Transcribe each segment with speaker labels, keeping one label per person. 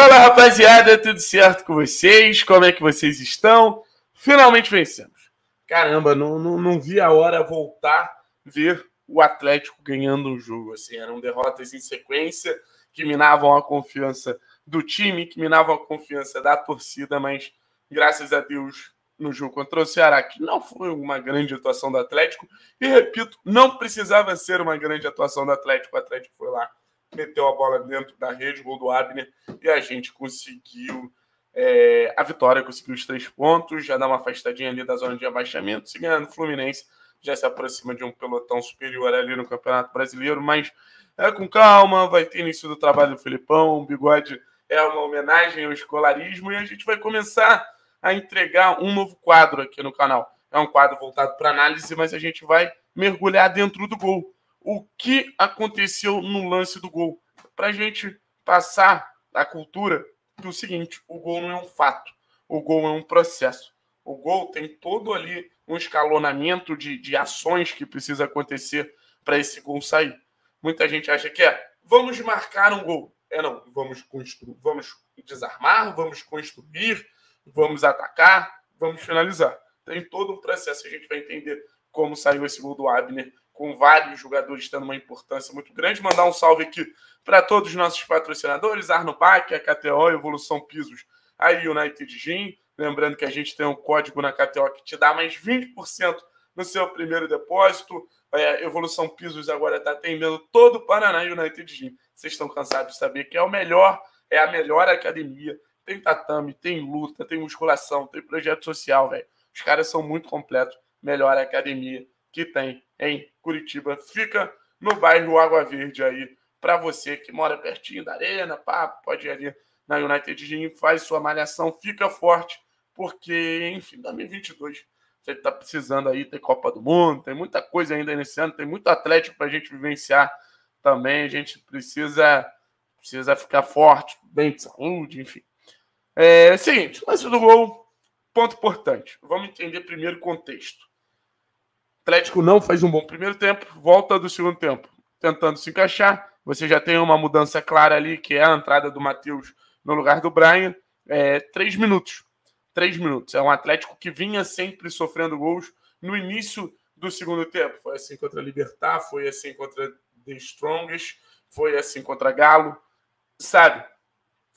Speaker 1: Fala rapaziada, tudo certo com vocês? Como é que vocês estão? Finalmente vencemos. Caramba, não, não, não vi a hora voltar ver o Atlético ganhando um jogo. Assim, eram derrotas em sequência que minavam a confiança do time, que minavam a confiança da torcida, mas graças a Deus no jogo contra o Ceará, que não foi uma grande atuação do Atlético, e repito, não precisava ser uma grande atuação do Atlético, o Atlético foi lá meteu a bola dentro da rede, gol do Abner, e a gente conseguiu é, a vitória, conseguiu os três pontos, já dá uma afastadinha ali da zona de abaixamento. Se ganhando o Fluminense, já se aproxima de um pelotão superior ali no Campeonato Brasileiro, mas é com calma, vai ter início do trabalho do Felipão, o bigode é uma homenagem ao escolarismo e a gente vai começar a entregar um novo quadro aqui no canal. É um quadro voltado para análise, mas a gente vai mergulhar dentro do gol o que aconteceu no lance do gol. Para a gente passar a cultura Que o seguinte: o gol não é um fato, o gol é um processo. O gol tem todo ali um escalonamento de, de ações que precisa acontecer para esse gol sair. Muita gente acha que é vamos marcar um gol. É não, vamos construir, vamos desarmar, vamos construir, vamos atacar, vamos finalizar. Tem todo um processo, a gente vai entender como saiu esse gol do Abner com vários jogadores tendo uma importância muito grande. Mandar um salve aqui para todos os nossos patrocinadores, Arno Pac, a KTO, Evolução Pisos, a United Gym. Lembrando que a gente tem um código na KTO que te dá mais 20% no seu primeiro depósito. É, Evolução Pisos agora está atendendo todo o Paraná United Gym. Vocês estão cansados de saber que é o melhor, é a melhor academia. Tem tatame, tem luta, tem musculação, tem projeto social, velho. Os caras são muito completos. Melhor academia que tem em Curitiba. Fica no bairro Água Verde aí, para você que mora pertinho da arena, pá, pode ir ali na United Gym, faz sua malhação, fica forte, porque, enfim, 2022 você está precisando aí, tem Copa do Mundo, tem muita coisa ainda nesse ano, tem muito Atlético para a gente vivenciar também, a gente precisa precisa ficar forte, bem de saúde, enfim. É, seguinte, lance do gol, ponto importante. Vamos entender primeiro o contexto. Atlético não faz um bom primeiro tempo, volta do segundo tempo, tentando se encaixar. Você já tem uma mudança clara ali, que é a entrada do Matheus no lugar do Brian. É, três minutos. Três minutos. É um Atlético que vinha sempre sofrendo gols no início do segundo tempo. Foi assim contra a Libertar, foi assim contra The Strongest, foi assim contra Galo. Sabe?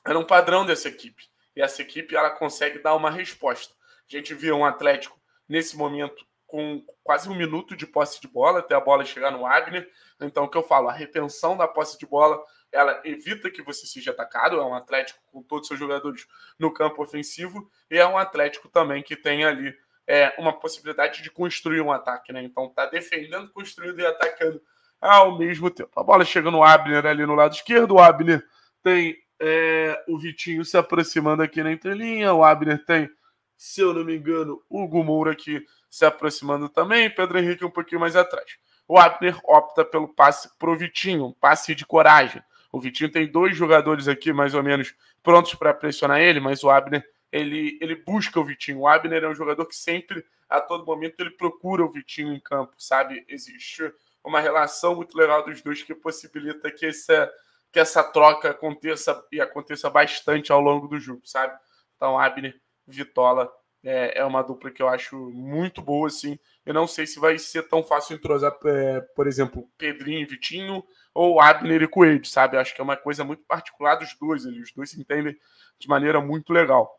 Speaker 1: Era um padrão dessa equipe. E essa equipe ela consegue dar uma resposta. A gente viu um Atlético nesse momento com quase um minuto de posse de bola até a bola chegar no Wagner. Então, o que eu falo, a retenção da posse de bola, ela evita que você seja atacado. É um Atlético com todos os seus jogadores no campo ofensivo e é um Atlético também que tem ali é, uma possibilidade de construir um ataque, né? Então, tá defendendo, construindo e atacando ao mesmo tempo. A bola chega no Abner ali no lado esquerdo. O Abner tem é, o Vitinho se aproximando aqui na entrelinha. O Abner tem, se eu não me engano, o Hugo Moura aqui se aproximando também, Pedro Henrique um pouquinho mais atrás. O Abner opta pelo passe pro Vitinho, um passe de coragem. O Vitinho tem dois jogadores aqui, mais ou menos, prontos para pressionar ele, mas o Abner, ele, ele busca o Vitinho. O Abner é um jogador que sempre, a todo momento, ele procura o Vitinho em campo, sabe? Existe uma relação muito legal dos dois que possibilita que essa, que essa troca aconteça e aconteça bastante ao longo do jogo, sabe? Então, Abner, Vitola é, é uma dupla que eu acho muito boa, assim. Eu não sei se vai ser tão fácil entrosar, é, por exemplo, Pedrinho e Vitinho ou Abner e Coelho, sabe? Eu acho que é uma coisa muito particular dos dois eles Os dois se entendem de maneira muito legal.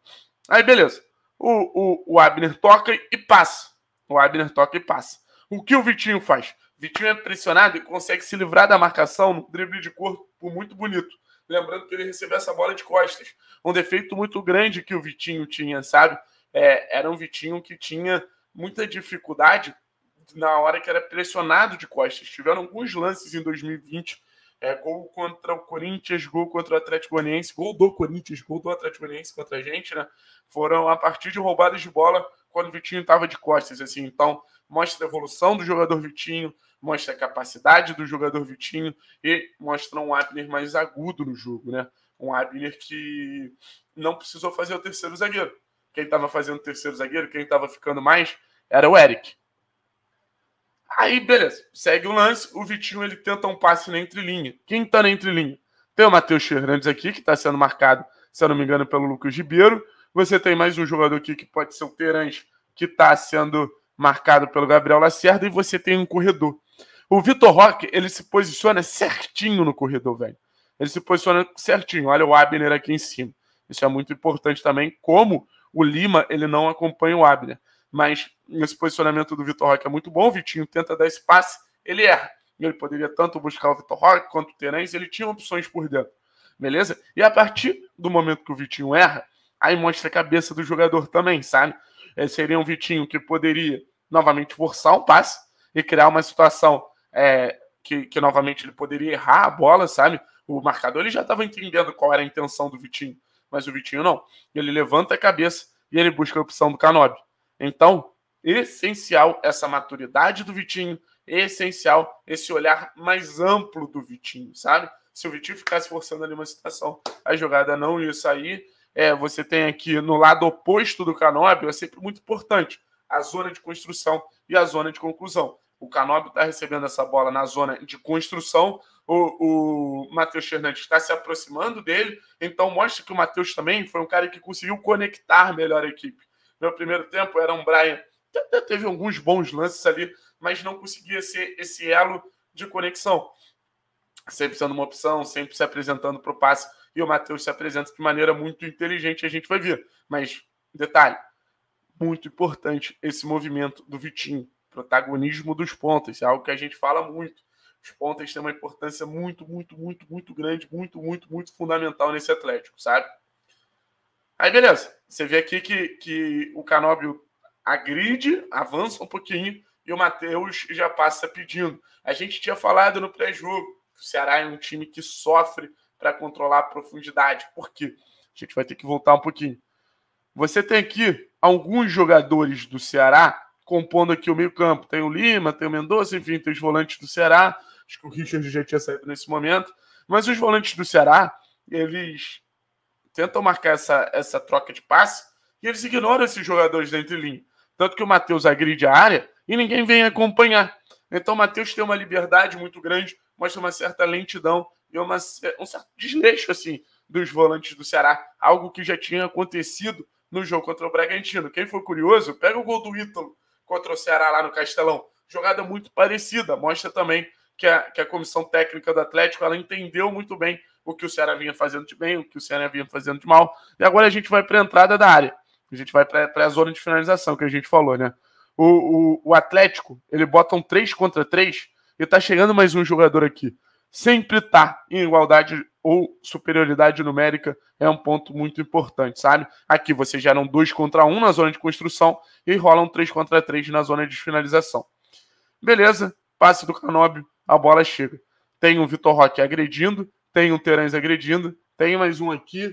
Speaker 1: Aí, beleza. O, o, o Abner toca e passa. O Abner toca e passa. O que o Vitinho faz? Vitinho é pressionado e consegue se livrar da marcação no drible de corpo muito bonito. Lembrando que ele recebeu essa bola de costas. Um defeito muito grande que o Vitinho tinha, sabe? é, era um Vitinho que tinha muita dificuldade na hora que era pressionado de costas. Tiveram alguns lances em 2020, é, gol contra o Corinthians, gol contra o Atlético Goianiense, gol do Corinthians, gol do Atlético Goianiense contra a gente, né? Foram a partir de roubadas de bola quando o Vitinho estava de costas, assim. Então, mostra a evolução do jogador Vitinho, mostra a capacidade do jogador Vitinho e mostra um Abner mais agudo no jogo, né? Um Abner que não precisou fazer o terceiro zagueiro quem estava fazendo terceiro zagueiro, quem estava ficando mais, era o Eric. Aí, beleza, segue o lance, o Vitinho ele tenta um passe na entrelinha. Quem está na entrelinha? Tem o Matheus Fernandes aqui, que está sendo marcado, se eu não me engano, pelo Lucas Ribeiro. Você tem mais um jogador aqui que pode ser o Terãs, que está sendo marcado pelo Gabriel Lacerda, e você tem um corredor. O Vitor Roque, ele se posiciona certinho no corredor, velho. Ele se posiciona certinho. Olha o Abner aqui em cima. Isso é muito importante também, como o Lima, ele não acompanha o Abner. Mas nesse posicionamento do Vitor Roque é muito bom. O Vitinho tenta dar esse passe, ele erra. Ele poderia tanto buscar o Vitor Roque quanto o Terence, ele tinha opções por dentro. Beleza? E a partir do momento que o Vitinho erra, aí mostra a cabeça do jogador também, sabe? É, seria um Vitinho que poderia novamente forçar um passe e criar uma situação é, que, que novamente ele poderia errar a bola, sabe? O marcador ele já estava entendendo qual era a intenção do Vitinho mas o Vitinho não. Ele levanta a cabeça e ele busca a opção do Canob. Então, essencial essa maturidade do Vitinho, essencial esse olhar mais amplo do Vitinho, sabe? Se o Vitinho ficasse forçando ali uma situação, a jogada não ia sair. É, você tem aqui no lado oposto do Canob, é sempre muito importante, a zona de construção e a zona de conclusão. O Canóbio está recebendo essa bola na zona de construção. O, o Matheus Fernandes está se aproximando dele. Então mostra que o Matheus também foi um cara que conseguiu conectar melhor a equipe. No primeiro tempo era um Brian até teve alguns bons lances ali, mas não conseguia ser esse elo de conexão. Sempre sendo uma opção, sempre se apresentando para o passe. E o Matheus se apresenta de maneira muito inteligente, a gente vai ver. Mas, detalhe, muito importante esse movimento do Vitinho protagonismo dos pontas. É algo que a gente fala muito. Os pontas têm uma importância muito, muito, muito, muito grande, muito, muito, muito fundamental nesse Atlético, sabe? Aí, beleza. Você vê aqui que, que o Canóbio agride, avança um pouquinho e o Matheus já passa pedindo. A gente tinha falado no pré-jogo que o Ceará é um time que sofre para controlar a profundidade. Por quê? A gente vai ter que voltar um pouquinho. Você tem aqui alguns jogadores do Ceará compondo aqui o meio-campo. Tem o Lima, tem o Mendonça, enfim, tem os volantes do Ceará. Acho que o Richard já tinha saído nesse momento. Mas os volantes do Ceará, eles tentam marcar essa, essa troca de passe e eles ignoram esses jogadores dentro de linha Tanto que o Matheus agride a área e ninguém vem acompanhar. Então o Matheus tem uma liberdade muito grande, mostra uma certa lentidão e uma, um certo desleixo assim dos volantes do Ceará, algo que já tinha acontecido no jogo contra o Bragantino. Quem for curioso, pega o gol do Ítalo contra o Ceará lá no Castelão. Jogada muito parecida, mostra também que a, que a comissão técnica do Atlético ela entendeu muito bem o que o Ceará vinha fazendo de bem, o que o Ceará vinha fazendo de mal. E agora a gente vai para a entrada da área. A gente vai para a zona de finalização que a gente falou, né? O, o, o Atlético, ele bota um 3 contra 3 e tá chegando mais um jogador aqui. Sempre tá em igualdade ou superioridade numérica é um ponto muito importante, sabe? Aqui você gera um 2 contra 1 na zona de construção e rola um 3 contra 3 na zona de finalização. Beleza, passe do Canóbio, a bola chega. Tem o Vitor Roque agredindo, tem o Terãs agredindo, tem mais um aqui,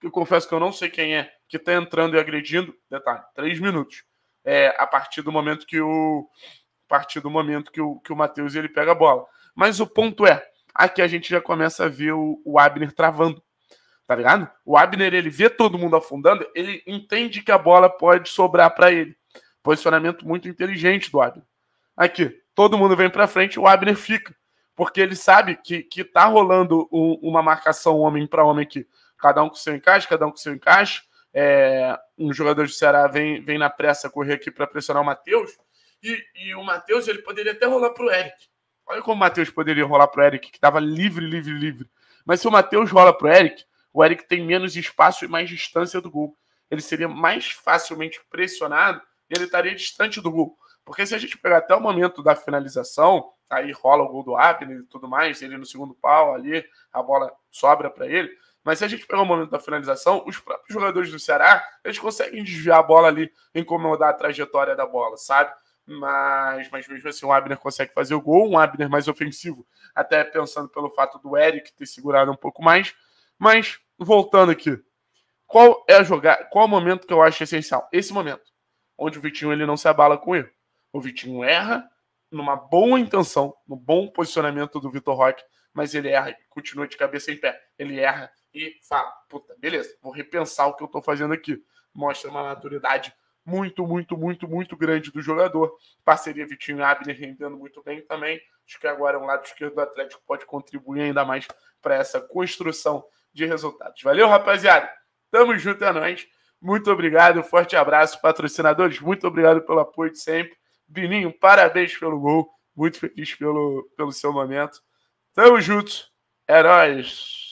Speaker 1: que eu confesso que eu não sei quem é, que tá entrando e agredindo. Detalhe, três minutos. É, a partir do momento que o. A partir do momento que o, que o Matheus ele pega a bola. Mas o ponto é, aqui a gente já começa a ver o, o Abner travando. Tá ligado? O Abner, ele vê todo mundo afundando, ele entende que a bola pode sobrar para ele. Posicionamento muito inteligente do Abner. Aqui, todo mundo vem para frente, o Abner fica. Porque ele sabe que, que tá rolando um, uma marcação homem para homem aqui. Cada um com seu encaixe, cada um com seu encaixe. É, um jogador do Ceará vem, vem na pressa correr aqui para pressionar o Matheus. E, e, o Matheus ele poderia até rolar para o Eric. Olha como o Matheus poderia rolar pro Eric, que estava livre, livre, livre. Mas se o Matheus rola pro Eric, o Eric tem menos espaço e mais distância do gol. Ele seria mais facilmente pressionado e ele estaria distante do gol. Porque se a gente pegar até o momento da finalização, aí rola o gol do Abner e tudo mais, ele no segundo pau ali, a bola sobra para ele. Mas se a gente pegar o momento da finalização, os próprios jogadores do Ceará, eles conseguem desviar a bola ali, incomodar a trajetória da bola, sabe? mas, mas mesmo assim o Abner consegue fazer o gol, um Abner mais ofensivo, até pensando pelo fato do Eric ter segurado um pouco mais. Mas, voltando aqui, qual é a jogada, qual é o momento que eu acho essencial? Esse momento, onde o Vitinho ele não se abala com erro. O Vitinho erra numa boa intenção, no bom posicionamento do Vitor Roque, mas ele erra e continua de cabeça em pé. Ele erra e fala, puta, beleza, vou repensar o que eu tô fazendo aqui. Mostra uma maturidade muito, muito, muito, muito grande do jogador. Parceria Vitinho e Abner rendendo muito bem também. Acho que agora é um lado esquerdo do Atlético pode contribuir ainda mais para essa construção de resultados. Valeu, rapaziada. Tamo junto, é nóis. Muito obrigado, forte abraço, patrocinadores. Muito obrigado pelo apoio de sempre. Bininho, parabéns pelo gol. Muito feliz pelo, pelo seu momento. Tamo junto. É nóis.